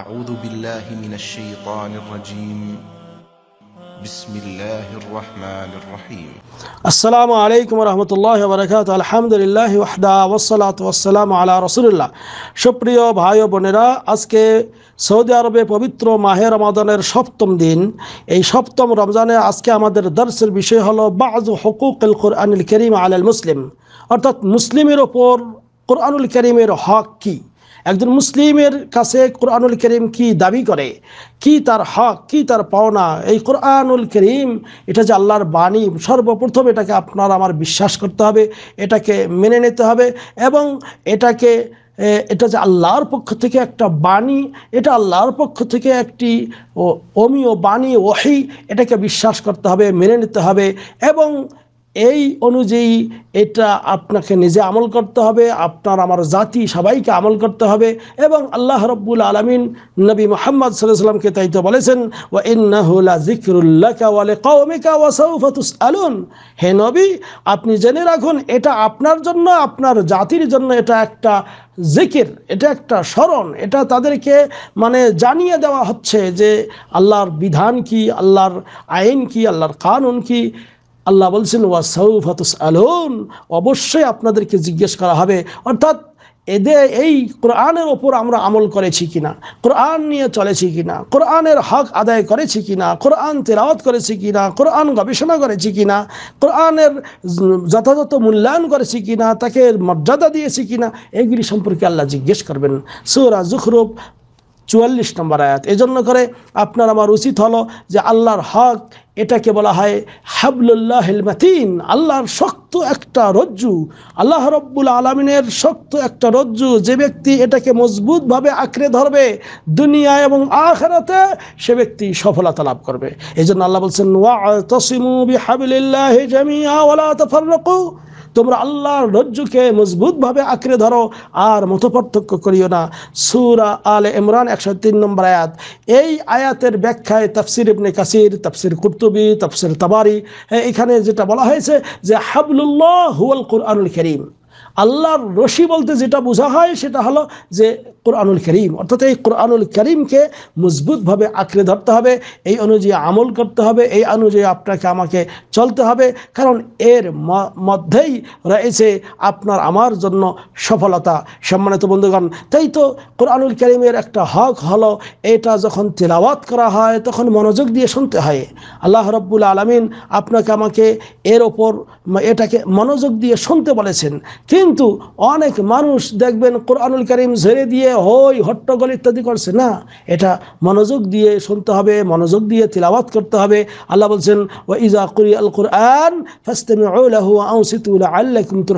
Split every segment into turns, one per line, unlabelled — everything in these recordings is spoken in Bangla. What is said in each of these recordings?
أعوذ بالله من الشيطان الرجيم بسم الله الرحمن الرحيم السلام عليكم ورحمة الله وبركاته الحمد لله وحدا والصلاة والسلام على رسول الله সুপ্রিয় ভাই বোনেরা আজকে সৌদি আরবে পবিত্র মাহে রমাদানের সপ্তম দিন এই সপ্তম রমজানে আজকে আমাদের দর্শের বিষয় হলো বাজু হকুক আল কোরআনুল করিম আল মুসলিম অর্থাৎ মুসলিমের ওপর কোরআনুল করিমের হক কী একজন মুসলিমের কাছে কোরআনুল করিম কি দাবি করে কি তার হক কি তার পাওনা এই কোরআনুল করিম এটা যে আল্লাহর বাণী সর্বপ্রথম এটাকে আপনার আমার বিশ্বাস করতে হবে এটাকে মেনে নিতে হবে এবং এটাকে এটা যে আল্লাহর পক্ষ থেকে একটা বাণী এটা আল্লাহর পক্ষ থেকে একটি ও অমীয় বাণী ওহি এটাকে বিশ্বাস করতে হবে মেনে নিতে হবে এবং এই অনুযায়ী এটা আপনাকে নিজে আমল করতে হবে আপনার আমার জাতি সবাইকে আমল করতে হবে এবং আল্লাহ রব্বুল আলমিন নবী মোহাম্মদ সাল্লামকে তাই তো বলেছেন ও ইন্নাহুলা জিকরুল্লাহ কৌমিকা ওয়াসৌফতুস আলুন হে নবী আপনি জেনে রাখুন এটা আপনার জন্য আপনার জাতির জন্য এটা একটা জিকির এটা একটা স্মরণ এটা তাদেরকে মানে জানিয়ে দেওয়া হচ্ছে যে আল্লাহর বিধান কি আল্লাহর আইন কি আল্লাহর কানুন কি আল্লাহ বলছেন ওয়াসৌফাতুস আলুন অবশ্যই আপনাদেরকে জিজ্ঞেস করা হবে অর্থাৎ এদে এই কোরআনের ওপর আমরা আমল করেছি কিনা কোরআন নিয়ে চলেছি কিনা কোরআনের হক আদায় করেছি কিনা কোরআন তেরাওয়াত করেছি কিনা কোরআন গবেষণা করেছি কিনা কোরআনের যথাযথ মূল্যায়ন করেছি কিনা তাকে মর্যাদা দিয়েছি কিনা এগুলি সম্পর্কে আল্লাহ জিজ্ঞেস করবেন সুরা জুখরুফ চুয়াল্লিশ নম্বর আয়াত এজন্য করে আপনার আমার উচিত হলো যে আল্লাহর হক এটাকে বলা হয় হাবলুল্লাহ মাতিন আল্লাহর শক্ত একটা রজ্জু আল্লাহ রব্বুল আলমিনের শক্ত একটা রজ্জু যে ব্যক্তি এটাকে মজবুতভাবে আঁকড়ে ধরবে দুনিয়া এবং আখেরাতে সে ব্যক্তি সফলতা লাভ করবে এই জন্য আল্লাহ বলছেন ওয়া তসিমু বি হাবিল্লাহ জামিয়া ওয়ালা তফারকু তোমরা আল্লাহর রজ্জুকে মজবুতভাবে আঁকড়ে ধরো আর মতপার্থক্য করিও না সুরা আল ইমরান একশো তিন নম্বর আয়াত এই আয়াতের ব্যাখ্যায় তাফসির ইবনে কাসির তাফসির কুর্তুবি তাফসির তাবারি এখানে যেটা বলা হয়েছে যে হাবলুল্লাহ হুয়াল কুরআনুল করিম আল্লাহর রশি বলতে যেটা বোঝা হয় সেটা হলো যে কোরআনুল করিম অর্থাৎ এই কোরআনুল করিমকে মজবুতভাবে আঁকড়ে ধরতে হবে এই অনুযায়ী আমল করতে হবে এই অনুযায়ী আপনাকে আমাকে চলতে হবে কারণ এর মধ্যেই রয়েছে আপনার আমার জন্য সফলতা সম্মানিত বন্ধুগণ তাই তো কোরআনুল করিমের একটা হক হলো এটা যখন তেলাওয়াত করা হয় তখন মনোযোগ দিয়ে শুনতে হয় আল্লাহ রব্বুল আলমিন আপনাকে আমাকে এর ওপর এটাকে মনোযোগ দিয়ে শুনতে বলেছেন কিন্তু কিন্তু অনেক মানুষ দেখবেন কোরআনুল করিম ঝেড়ে দিয়ে হই হট্টগোল ইত্যাদি করছে না এটা মনোযোগ দিয়ে শুনতে হবে মনোযোগ দিয়ে তিলাবাত করতে হবে আল্লাহ বলছেন ও ইজা আল কোরআন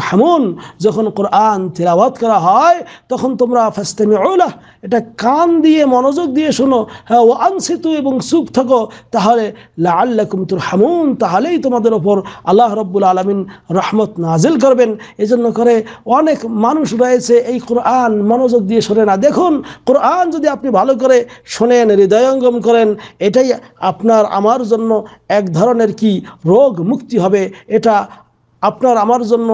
হামুন যখন কোরআন তিলাবাত করা হয় তখন তোমরা ফাস্তেমি ওলাহ এটা কান দিয়ে মনোযোগ দিয়ে শোনো হ্যাঁ ও আনসিতু এবং সুখ থাকো তাহলে লা কুমতুর হামুন তাহলেই তোমাদের ওপর আল্লাহ রব্বুল আলমিন রহমত নাজিল করবেন এজন্য করে অনেক মানুষ রয়েছে এই কোরআন মনোযোগ দিয়ে শোনে না দেখুন কোরআন যদি আপনি ভালো করে শোনেন হৃদয়ঙ্গম করেন এটাই আপনার আমার জন্য এক ধরনের কি রোগ মুক্তি হবে এটা আপনার আমার জন্য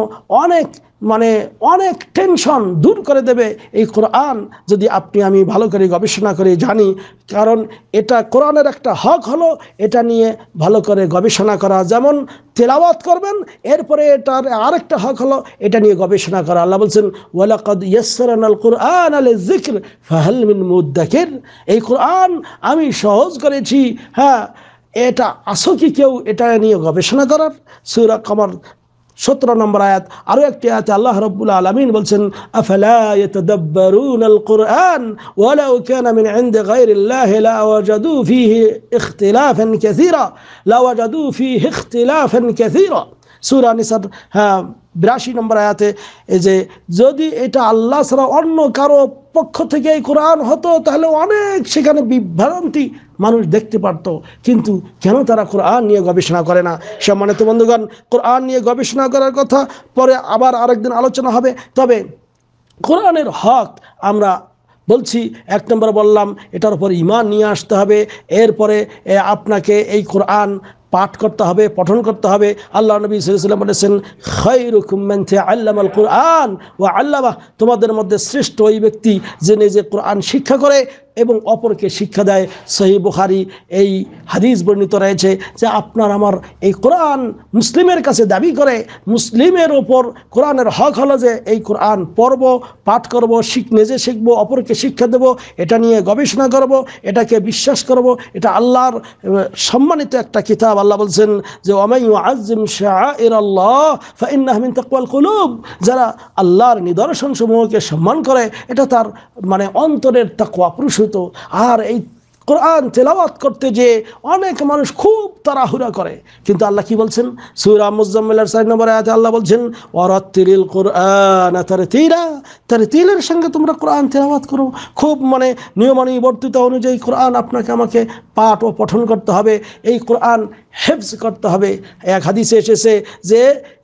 অনেক মানে অনেক টেনশন দূর করে দেবে এই কোরআন যদি আপনি আমি ভালো করে গবেষণা করে জানি কারণ এটা কোরআনের একটা হক হলো এটা নিয়ে ভালো করে গবেষণা করা যেমন তেলাওয়াত করবেন এরপরে এটার আরেকটা হক হলো এটা নিয়ে গবেষণা করা আল্লাহ বলছেন ওয়ালাকদ ইয়াসসারান আল কোরআন আল জিক্র ফাহলমিন মুদাকের মুদ্দাকির এই কোরআন আমি সহজ করেছি হ্যাঁ এটা আসো কি কেউ এটা নিয়ে গবেষণা করার সুরা কমার سطر نمبر آيات أريك تيات الله رب العالمين بلسن أفلا يتدبرون القرآن ولو كان من عند غير الله لا وجدوا فيه اختلافا كثيرا لا وجدوا فيه اختلافا كثيرا سورة نصر ها براشي نمبر آيات إذا زودي إتا الله سر أنو كارو পক্ষ থেকে এই কোরআন হতো তাহলে অনেক সেখানে বিভ্রান্তি মানুষ দেখতে পারত কিন্তু কেন তারা কোরআন নিয়ে গবেষণা করে না সম্মানিত বন্ধুগণ কোরআন নিয়ে গবেষণা করার কথা পরে আবার আরেকদিন আলোচনা হবে তবে কোরআনের হক আমরা বলছি এক নম্বর বললাম এটার উপর ইমান নিয়ে আসতে হবে এরপরে আপনাকে এই কোরআন পাঠ করতে হবে পঠন করতে হবে আল্লাহ নবী সাল্লাম বলেছেন খৈরুকুমেন্থে আল্লাম আল কোরআন ও আল্লাহ তোমাদের মধ্যে শ্রেষ্ঠ ওই ব্যক্তি যে নিজে কোরআন শিক্ষা করে এবং অপরকে শিক্ষা দেয় সহি বুখারি এই হাদিস বর্ণিত রয়েছে যে আপনার আমার এই কোরআন মুসলিমের কাছে দাবি করে মুসলিমের ওপর কোরআনের হক হলো যে এই কোরআন পড়ব পাঠ করব শিখ নিজে শিখবো অপরকে শিক্ষা দেব এটা নিয়ে গবেষণা করব এটাকে বিশ্বাস করব এটা আল্লাহর সম্মানিত একটা কিতাব আল্লাহ বলছেন যে ওমাই আজিম শাহ যারা আল্লাহর নিদর্শন সমূহকে সম্মান করে এটা তার মানে অন্তরের তাকুয়া পুরুষ অধিষ্ঠিত আর এই কোরআন তেলাওয়াত করতে যে অনেক মানুষ খুব তাড়াহুড়া করে কিন্তু আল্লাহ কি বলছেন সুরা মুজাম্মিলার সাহেব নম্বর আয়াতে আল্লাহ বলছেন অরাত্তিরিল কোরআন তারে তিরা তারে তিলের সঙ্গে তোমরা কোরআন তেলাওয়াত করো খুব মানে নিয়মানুবর্তিত অনুযায়ী কোরআন আপনাকে আমাকে পাঠ ও পঠন করতে হবে এই কোরআন হেফজ করতে হবে এক হাদিসে এসেছে যে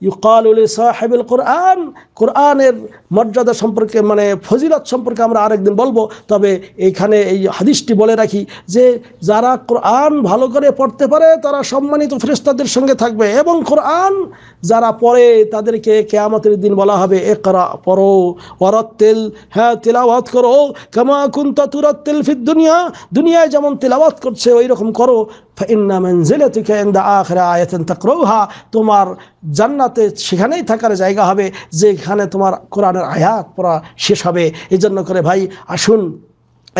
ইউকালুল সাহেবুল কোরআন কোরআনের মর্যাদা সম্পর্কে মানে ফজিলত সম্পর্কে আমরা আরেকদিন বলবো তবে এইখানে এই হাদিসটি বলে রাখি যে যারা কোরআন ভালো করে পড়তে পারে তারা সম্মানিত ফেরেস্তাদের সঙ্গে থাকবে এবং কোরআন যারা পড়ে তাদেরকে কেয়ামতের দিন বলা হবে একরা পড়ো তেল হ্যাঁ তেলাওয়াত করো কামা কুন্তা তেল ফির দুনিয়া দুনিয়ায় যেমন তেলাওয়াত করছে ওই রকম করো তোমার জান্নাতে সেখানেই থাকার জায়গা হবে যেখানে তোমার কোরআনের আয়াত পড়া শেষ হবে এই জন্য করে ভাই আসুন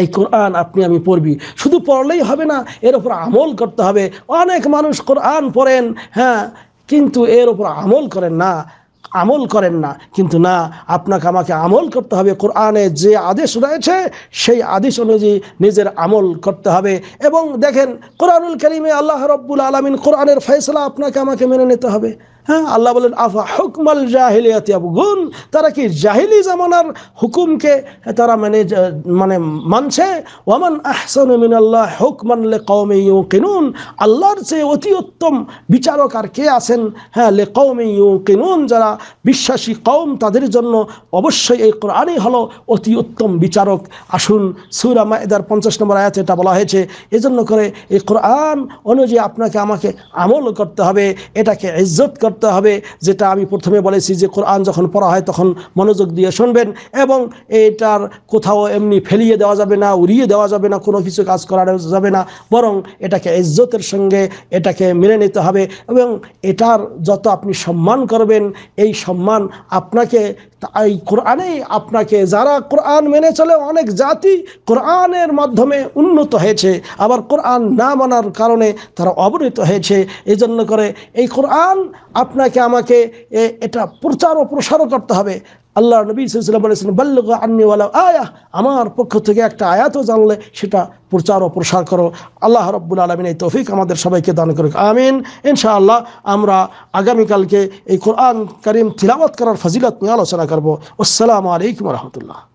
এই কোরআন আপনি আমি পড়বি শুধু পড়লেই হবে না এর উপর আমল করতে হবে অনেক মানুষ কোরআন পড়েন হ্যাঁ কিন্তু এর উপর আমল করেন না আমল করেন না কিন্তু না আপনাকে আমাকে আমল করতে হবে কোরআনে যে আদেশ রয়েছে সেই আদেশ অনুযায়ী নিজের আমল করতে হবে এবং দেখেন কোরআনুল করিমে আল্লাহ রব্বুল আলমিন কোরআনের ফয়সলা আপনাকে আমাকে মেনে নিতে হবে হ্যাঁ আল্লাহ বলেন আফা হুকমাল জাহিলিয়াতি আবগুন তারা কি জাহিলি জামানার হুকুমকে তারা মানে মানে মানছে ওয়ামান আহসান মিন আল্লাহ হুকমান লে কৌমে ইউ কিনুন আল্লাহর চেয়ে অতি উত্তম বিচারক আর কে আছেন হ্যাঁ লে কৌমে ইউ কিনুন যারা বিশ্বাসী কৌম তাদের জন্য অবশ্যই এই কোরআনই হলো অতি উত্তম বিচারক আসুন সুরা মায়েদার পঞ্চাশ নম্বর আয়াতে এটা বলা হয়েছে এজন্য করে এই কোরআন অনুযায়ী আপনাকে আমাকে আমল করতে হবে এটাকে ইজ্জত করতে হবে যেটা আমি প্রথমে বলেছি যে কোরআন যখন পড়া হয় তখন মনোযোগ দিয়ে শুনবেন এবং এটার কোথাও এমনি ফেলিয়ে দেওয়া যাবে না উড়িয়ে দেওয়া যাবে না কোনো কিছু কাজ করা যাবে না বরং এটাকে ইজ্জতের সঙ্গে এটাকে মেনে নিতে হবে এবং এটার যত আপনি সম্মান করবেন এই সম্মান আপনাকে এই কোরআনেই আপনাকে যারা কোরআন মেনে চলে অনেক জাতি কোরআনের মাধ্যমে উন্নত হয়েছে আবার কোরআন না মানার কারণে তারা অবনীত হয়েছে এই জন্য করে এই কোরআন আপনাকে আমাকে এটা প্রচার ও প্রসারও করতে হবে আল্লাহ নবী সাল্লাম বলেছেন বাল্লগা আন্নিওয়ালা আয়া আমার পক্ষ থেকে একটা আয়াতও জানলে সেটা প্রচার ও প্রসার করো আল্লাহ রব্বুল আলমিন এই তৌফিক আমাদের সবাইকে দান করুক আমিন ইনশাআল্লাহ আমরা আগামীকালকে এই কোরআন করিম তিলাবাত করার ফজিলত নিয়ে আলোচনা করবো আসসালামু আলাইকুম রহমতুল্লাহ